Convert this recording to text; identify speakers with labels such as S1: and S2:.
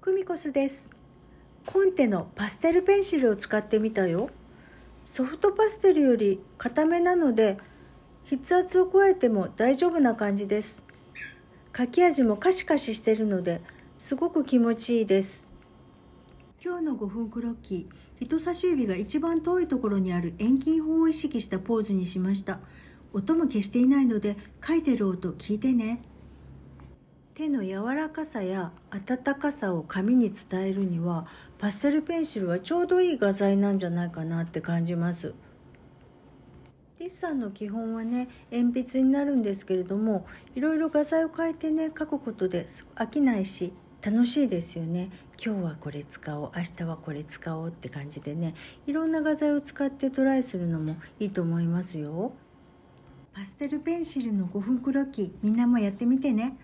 S1: クミコスですコンテのパステルペンシルを使ってみたよソフトパステルより固めなので筆圧を加えても大丈夫な感じです書き味もカシカシしてるのですごく気持ちいいです今日の5分クロッキー人差し指が一番遠いところにある遠近法を意識したポーズにしました音も消していないので書いてる音聞いてね手の柔らかさや温かさを紙に伝えるにはパステルペンシルはちょうどいい画材なんじゃないかなって感じます。デッサンの基本はね鉛筆になるんですけれどもいろいろ画材を変えてね描くことで飽きないし楽しいですよね今日はこれ使おう明日はこれ使おうって感じでねいろんな画材を使ってトライするのもいいと思いますよパステルペンシルの5分くら記みんなもやってみてね